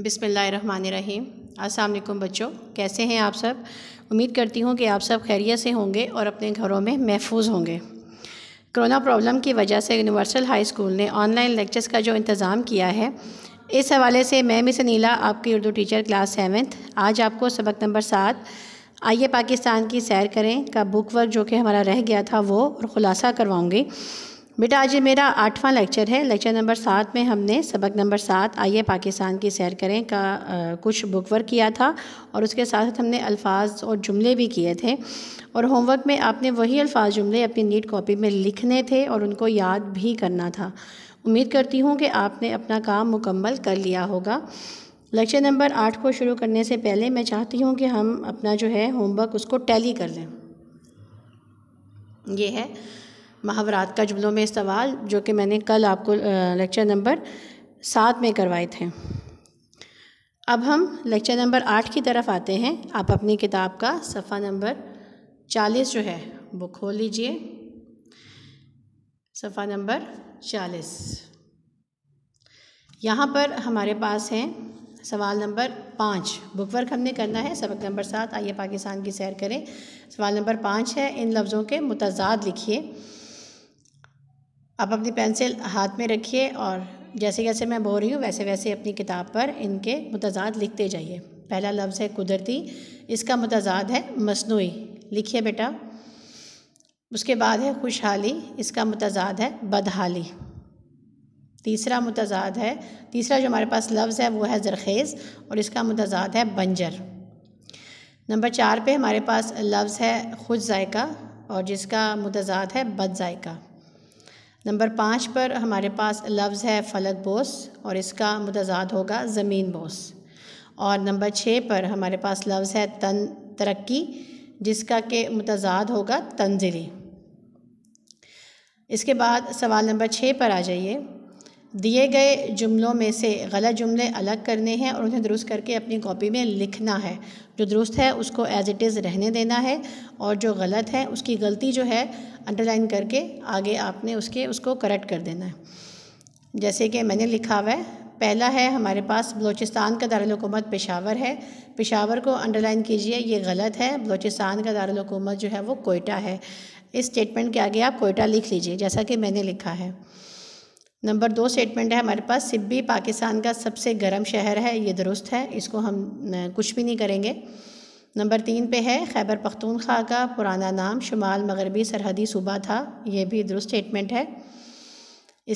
बिसमीम अस्सलाम बच्चों कैसे हैं आप सब उम्मीद करती हूँ कि आप सब खैरियत से होंगे और अपने घरों में महफूज होंगे कोरोना प्रॉब्लम की वजह से यूनिवर्सल हाई स्कूल ने ऑनलाइन लेक्चर्स का जो इंतज़ाम किया है इस हवाले से मैं मिस नीला आपकी उर्दू टीचर क्लास सेवन्थ आज आपको सबक नंबर सात आइए पाकिस्तान की सैर करें का बुक वर्क जो कि हमारा रह गया था वो और ख़ुलासा करवाऊँगी बेटा आज ये मेरा आठवां लेक्चर है लेक्चर नंबर सात में हमने सबक नंबर सात आइए पाकिस्तान की सैर करें का आ, कुछ वर्क किया था और उसके साथ साथ हमने अल्फाज और जुमले भी किए थे और होमवर्क में आपने वही अल्फाज जुमले अपनी नीट कॉपी में लिखने थे और उनको याद भी करना था उम्मीद करती हूँ कि आपने अपना काम मुकम्मल कर लिया होगा लेक्चर नंबर आठ को शुरू करने से पहले मैं चाहती हूँ कि हम अपना जो है होमवर्क उसको टैली कर लें ये है महावरात का जुमलों में सवाल जो कि मैंने कल आपको लेक्चर नंबर सात में करवाए थे अब हम लेक्चर नंबर आठ की तरफ आते हैं आप अपनी किताब का सफ़ा नंबर चालीस जो है वो खोल लीजिए सफ़ा नंबर चालीस यहाँ पर हमारे पास हैं सवाल नंबर पाँच बुक वर्क हमने करना है सबक नंबर सात आइए पाकिस्तान की सैर करें सवाल नंबर पाँच है इन लफ्ज़ों के मुतजाद लिखिए आप अपनी पेंसिल हाथ में रखिए और जैसे जैसे मैं बोल रही हूँ वैसे वैसे अपनी किताब पर इनके मुतजाद लिखते जाइए पहला लफ्ज़ है कुदरती इसका मुतजाद है मसनू लिखिए बेटा उसके बाद है खुशहाली इसका मुतजाद है बदहाली तीसरा मुतजाद है तीसरा जो हमारे पास लफ्ज़ है वो है ज़रखेज़ और इसका मुतजाद है बंजर नंबर चार पे हमारे पास लफ्ज़ है खुद जायका और जिसका मुतजाद है बद जायका नंबर पाँच पर हमारे पास लफ्ज़ है फलक बोस और इसका मतजाद होगा ज़मीन बोस और नंबर छः पर हमारे पास लफ्ज़ है तन तरक्की जिसका के मतजाद होगा तंजिली इसके बाद सवाल नंबर छः पर आ जाइए दिए गए जुमलों में से गलत जुमले अलग करने हैं और उन्हें दुरुस्त करके अपनी कॉपी में लिखना है जो दुरुस्त है उसको एज इट इज़ रहने देना है और जो गलत है उसकी गलती जो है अंडरलाइन करके आगे आपने उसके उसको करेक्ट कर देना है जैसे कि मैंने लिखा हुआ है पहला है हमारे पास बलोचिस्तान का दारकूमत पेशावर है पेशावर को अंडरलाइन कीजिए ये गलत है बलोचिस्तान का दारकूमत जो है वो कोयटा है इस स्टेटमेंट के आगे आप कोयटा लिख लीजिए जैसा कि मैंने लिखा है नंबर दो स्टेटमेंट है हमारे पास सिब्बी पाकिस्तान का सबसे गर्म शहर है ये दुरुस्त है इसको हम कुछ भी नहीं करेंगे नंबर तीन पे है खैबर पख्तूनख्वा का पुराना नाम शुमाल मगरबी सरहदी सूबा था ये भी दुरुस्त स्टेटमेंट है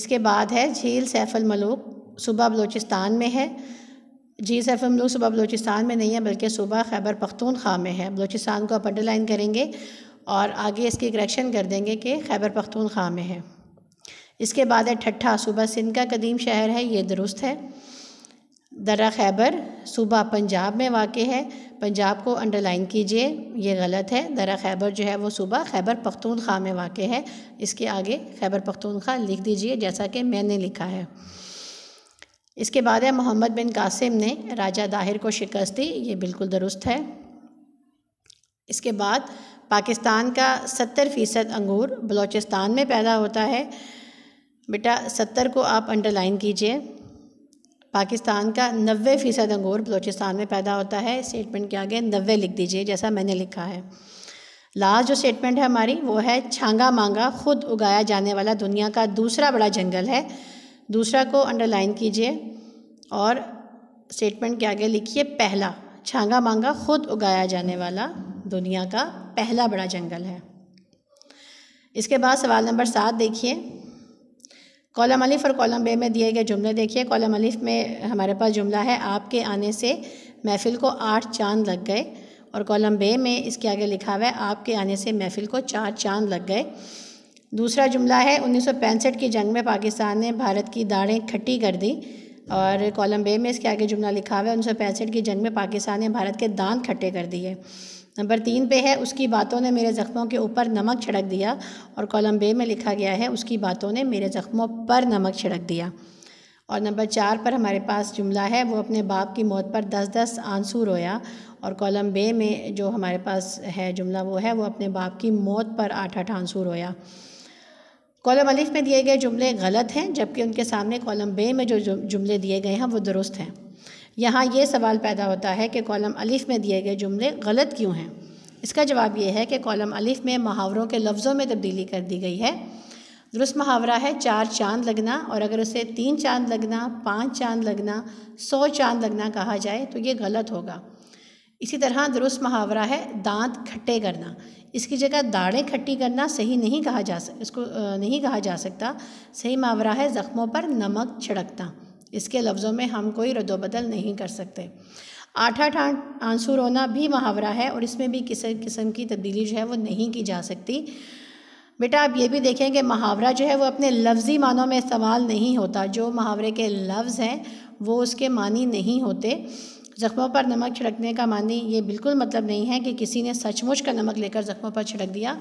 इसके बाद है झील सैफल मलूक सूबा बलूचिस्तान में है झील सैफल मलूक सूबा बलूचिस्तान में नहीं है बल्कि सूबा खैबर पख्तूनख्वा में है बलूचिस्तान को आप अंडरलाइन करेंगे और आगे इसकी करेक्शन कर देंगे कि खैबर पख्तूनख्वा में है इसके बाद है ठट्ठा सूबा सिंध का कदीम शहर है ये दुरुस्त है दर्रा खैबर सूबा पंजाब में वाक़ है पंजाब को अंडरलाइन कीजिए ये गलत है दर्रा खैबर जो है वो सूबा खैबर पख्तूनख्वा में वाक़ है इसके आगे खैबर पख्तूनख्वा लिख दीजिए जैसा कि मैंने लिखा है इसके बाद है मोहम्मद बिन कासिम ने राजा दाहिर को शिकस्त दी ये बिल्कुल दुरुस्त है इसके बाद पाकिस्तान का सत्तर फ़ीसद अंगूर बलोचिस्तान में पैदा होता है बेटा सत्तर को आप अंडरलाइन कीजिए पाकिस्तान का नबे फ़ीसद अंगूर बलोचिस्तान में पैदा होता है स्टेटमेंट के आगे नबे लिख दीजिए जैसा मैंने लिखा है लास्ट जो स्टेटमेंट है हमारी वो है छांगा मांगा खुद उगाया जाने वाला दुनिया का दूसरा बड़ा जंगल है दूसरा को अंडरलाइन कीजिए और स्टेटमेंट के आगे लिखिए पहला छांगा मांगा खुद उगाया जाने वाला दुनिया का पहला बड़ा जंगल है इसके बाद सवाल नंबर सात देखिए कॉलम अलिफ और कॉलम बे में दिए गए जुमले देखिए कॉलम अलिफ में हमारे पास जुमला है आपके आने से महफिल को आठ चांद लग गए और कॉलम बे में इसके आगे लिखा हुआ है आपके आने से महफिल को चार चांद लग गए दूसरा जुमला है उन्नीस की जंग में पाकिस्तान ने भारत की दाढ़ें खट्टी कर दी और कॉलम बे में इसके आगे जुमला लिखा हुआ है उन्नीस की जंग में पाकिस्तान ने भारत के दांत खट्टे कर दिए नंबर तीन पे है उसकी बातों ने मेरे ज़ख्मों के ऊपर नमक छिड़क दिया और कॉलम बे में लिखा गया है उसकी बातों ने मेरे ज़ख्मों पर नमक छिड़क दिया और नंबर चार पर हमारे पास जुमला है वो अपने बाप की मौत पर दस दस आंसू रोया और कॉलम बे में जो हमारे पास है जुमला वो है वो अपने बाप की मौत पर आठ आठ आंसू रोया कॉलम अलिफ में दिए गए जुमले गलत हैं जबकि उनके सामने कॉलम बे में जो जुमले दिए गए हैं वो दुरुस्त हैं यहाँ ये सवाल पैदा होता है कि कॉलम अलिफ़ में दिए गए जुमले गलत क्यों हैं इसका जवाब यह है कि कॉलम अलिफ़ में मुहावरों के लफ्ज़ों में तब्दीली कर दी गई है दुरुस्त मुहावरा है चार चांद लगना और अगर उसे तीन चांद लगना पाँच चांद लगना सौ चांद लगना कहा जाए तो ये गलत होगा इसी तरह दुरुस्त मुहावरा है दांत खट्टे करना इसकी जगह दाढ़ें खट्टी करना सही नहीं कहा जा इसको नहीं कहा जा सकता सही मुहावरा है ज़ख्मों पर नमक छिड़कना इसके लफ्ज़ों में हम कोई रद्दबदल नहीं कर सकते आठा आठ आंसू रोना भी मुहावरा है और इसमें भी किसी किस्म की तब्दीली जो है वो नहीं की जा सकती बेटा आप ये भी देखें कि मुहावरा जो है वो अपने लफ्ज़ी मानों में इस्तेमाल नहीं होता जो मुहावरे के लफ्ज़ हैं वो उसके मानी नहीं होते ज़ख्मों पर नमक छिड़कने का मानी ये बिल्कुल मतलब नहीं है कि किसी ने सचमुच का नमक लेकर ज़ख्मों पर छिड़क दिया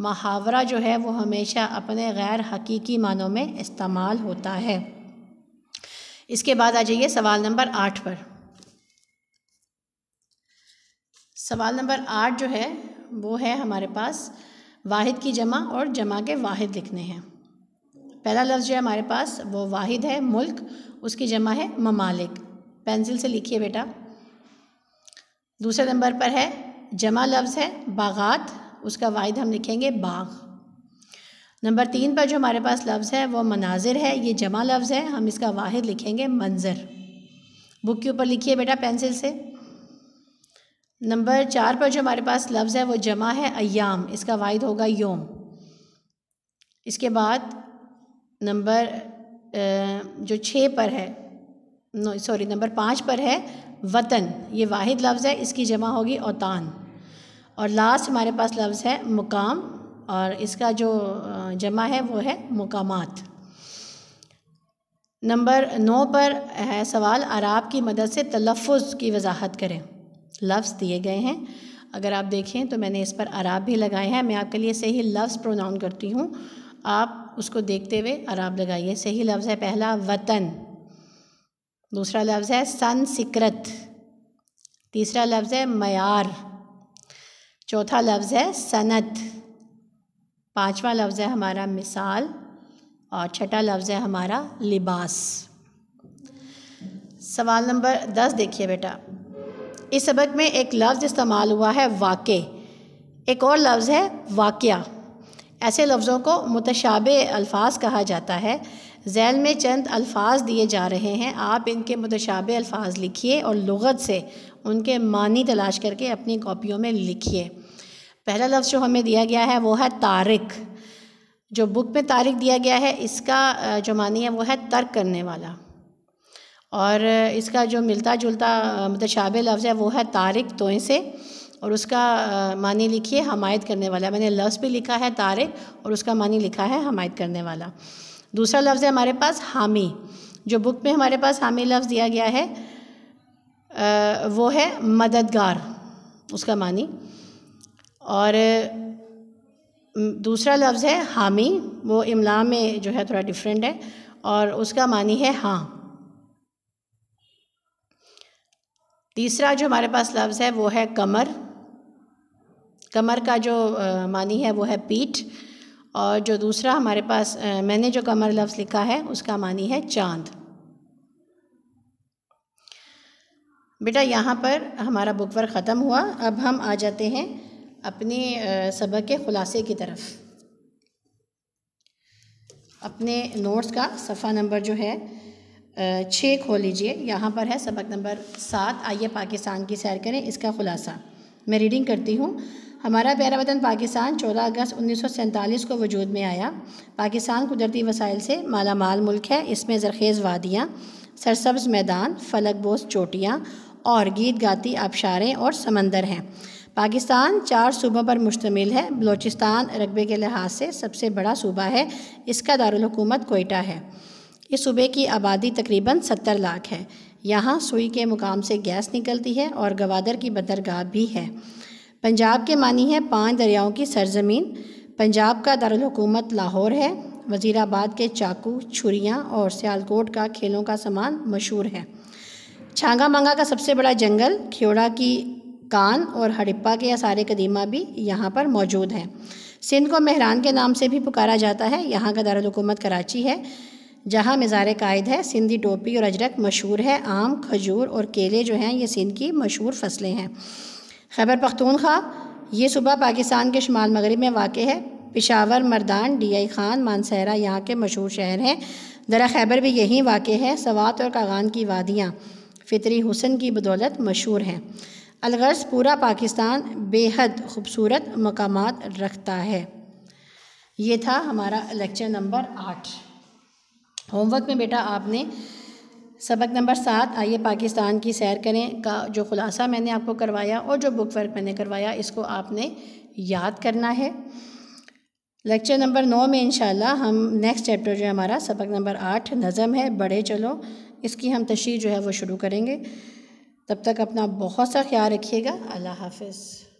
मुहावरा जो है वो हमेशा अपने गैर हकीकी मानों में इस्तेमाल होता है इसके बाद आ जाइए सवाल नंबर आठ पर सवाल नंबर आठ जो है वो है हमारे पास वाहिद की जमा और जमा के वाहिद लिखने हैं पहला लफ्ज़ जो है हमारे पास वो वाहिद है मुल्क उसकी जमा है ममालिक पेंसिल से लिखिए बेटा दूसरे नंबर पर है जमा लफ्ज़ है बागात उसका वाहिद हम लिखेंगे बाग नंबर तीन पर जो हमारे पास लफ्ज़ है वो मनाजिर है ये जमा लफ्ज़ है हम इसका वाहिद लिखेंगे मंज़र बुक के ऊपर लिखिए बेटा पेंसिल से नंबर चार पर जो हमारे पास लफ्ज़ है वो जमा है अयाम इसका वाहिद होगा योम इसके बाद नंबर जो छः पर है नो सॉरी नंबर पाँच पर है वतन ये वाहिद लफ्ज़ है इसकी जमा होगी औतान और लास्ट हमारे पास लफ्ज़ है मुकाम और इसका जो जमा है वो है मकाम नंबर नौ पर है सवाल आराब की मदद से तलफ़ की वजाहत करें लफ्ज़ दिए गए हैं अगर आप देखें तो मैंने इस पर आराब भी लगाए हैं मैं आपके लिए सही लफ्ज़ प्रोनाउन करती हूँ आप उसको देखते हुए आराब लगाइए सही लफ्ज़ है पहला वतन दूसरा लफ्ज़ है सन सिकरत तीसरा लफ्ज़ है मैार चौथा लफ्ज़ है सनत पांचवा लफ्ज़ है हमारा मिसाल और छठा लफ्ज़ है हमारा लिबास सवाल नंबर दस देखिए बेटा इस सबक में एक लफ्ज़ इस्तेमाल हुआ है वाक़ एक और लफ्ज़ है वाक़ ऐसे लफ्ज़ों को मुतशाब अल्फाज कहा जाता है जैल में चंद अल्फाज दिए जा रहे हैं आप इनके मुतशाब अल्फाज लिखिए और लगत से उनके मानी तलाश करके अपनी कापियों में लिखिए पहला लफ्ज़ जो हमें दिया गया है वो है तारिक जो बुक में तारिक दिया गया है इसका जो मानी है वो है तर्क करने वाला और इसका जो मिलता जुलता मतलब शाब लफ्ज़ है वो है तारिक तोय से और उसका मानी लिखिए हमायत करने वाला मैंने लफ्ज़ भी लिखा है तारिक और उसका मानी लिखा है हमायत करने वाला दूसरा लफ्ज़ है हमारे पास हामी जो बुक में हमारे पास हामी लफ्ज़ दिया गया है वो है मददगार उसका मानी और दूसरा लफ्ज़ है हामी वो इमला में जो है थोड़ा डिफरेंट है और उसका मानी है हाँ तीसरा जो हमारे पास लफ्ज़ है वो है कमर कमर का जो मानी है वो है पीठ और जो दूसरा हमारे पास मैंने जो कमर लफ्ज़ लिखा है उसका मानी है चांद बेटा यहाँ पर हमारा बुकवर ख़त्म हुआ अब हम आ जाते हैं अपने सबक के ख़ुलासे की तरफ अपने नोट्स का सफ़ा नंबर जो है छः खोल लीजिए यहाँ पर है सबक नंबर सात आइए पाकिस्तान की सैर करें इसका ख़ुलासा मैं रीडिंग करती हूँ हमारा प्यारा वतन पाकिस्तान 14 अगस्त उन्नीस को वजूद में आया पाकिस्तान कुदरती वसाइल से माला माल मुल्क है इसमें जरखेज़ वादियाँ सरसब्ज मैदान फलक बोस चोटियाँ और गीत गाती आबशारें और समंदर हैं पाकिस्तान चार सूबों पर मुश्तमिल है बलूचिस्तान रकबे के लिहाज से सबसे बड़ा सूबा है इसका दारकूमत कोयटा है इस सूबे की आबादी तकरीबन सत्तर लाख है यहाँ सुई के मुकाम से गैस निकलती है और गवादर की बंदरगाह भी है पंजाब के मानी है पांच दरियाओं की सरजमीन पंजाब का दारकूमत लाहौर है वज़ीराबाद के चाकू छुरियाँ और सियालकोट का खेलों का सामान मशहूर है छांगा मांगा का सबसे बड़ा जंगल खियोड़ा की कान और हड़प्पा के आसार कदीमा भी यहाँ पर मौजूद हैं सिंध को मेहरान के नाम से भी पुकारा जाता है यहाँ का दारकूमत कराची है जहाँ मज़ार कायद है सिंधी टोपी और अजरक मशहूर है आम खजूर और केले जो हैं ये सिंध की मशहूर फसलें हैं खैबर पख्तूनख्वा ये सूबा पाकिस्तान के शुमाल मगरब में वाक़ है पिशावर मर्दान डी आई खान मानसहरा यहाँ के मशहूर शहर हैं दरा खैबर भी यहीं वाक़ है सवात और कागान की वादियाँ फ़ितरी हुसन की बदौलत मशहूर हैं अलगर्ज पूरा पाकिस्तान बेहद खूबसूरत मकाम रखता है ये था हमारा लेक्चर नंबर आठ होमवर्क में बेटा आपने सबक नंबर सात आइए पाकिस्तान की सैर करें का जो खुलासा मैंने आपको करवाया और जो बुक वर्क मैंने करवाया इसको आपने याद करना है लेक्चर नंबर नौ में इंशाल्लाह हम नेक्स्ट चैप्टर जो है हमारा सबक नंबर आठ नज़म है बढ़े चलो इसकी हम तशरी जो है वो शुरू करेंगे तब तक अपना बहुत सा ख्याल रखिएगा अल्लाह हाफिज़